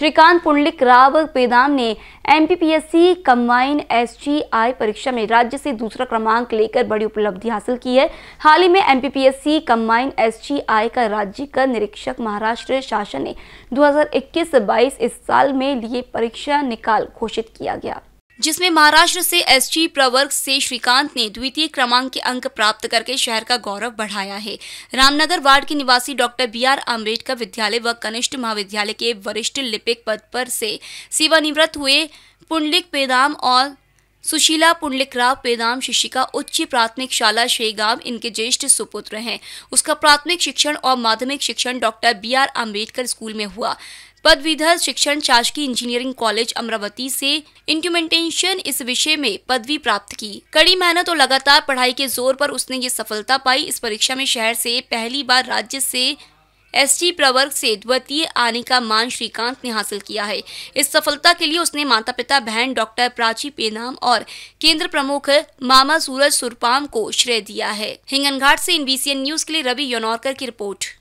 श्रीकांत पुंडलिक राव पेदाम ने MPPSC combine SGI परीक्षा में राज्य से दूसरा क्रमांक लेकर बड़ी उपलब्धि हासिल की है हाल ही में एमपीपीएससी कंबाइन एसजीआई का राज्य का निरीक्षक महाराष्ट्र शासन ने 2021-22 इस साल में लिए परीक्षा निकाल घोषित किया गया जिसमें महाराष्ट्र से एसटी प्रवर्ग से श्रीकांत ने द्वितीय क्रमांक के अंक प्राप्त करके शहर का गौरव बढ़ाया है रामनगर वार्ड के निवासी डॉक्टर बी आर अम्बेडकर विद्यालय व कनिष्ठ महाविद्यालय के वरिष्ठ लिपिक पद पर से सेवानिवृत्त हुए पुंडलिक पेदाम और सुशीला पुंडलिकराव पेदाम शिक्षिका उच्च प्राथमिक शाला शेगाम इनके ज्येष्ठ सुपुत्र हैं उसका प्राथमिक शिक्षण और माध्यमिक शिक्षण doctor B R Ambedkar school में हुआ पदवीधर शिक्षण शासकीय इंजीनियरिंग कॉलेज अमरावती से इंटूमेंटेशन इस विषय में पदवी प्राप्त की कड़ी मेहनत और लगातार पढ़ाई के जोर पर उसने ये सफलता पाई इस परीक्षा में शहर से पहली बार राज्य से एस टी प्रवर्ग से द्वितीय आने का मान श्रीकांत ने हासिल किया है इस सफलता के लिए उसने माता पिता बहन डॉक्टर प्राची पेनाम और केंद्र प्रमुख मामा सूरज सुरपाम को श्रेय दिया है हिंगनघाट से इन न्यूज के लिए रवि योनौरकर की रिपोर्ट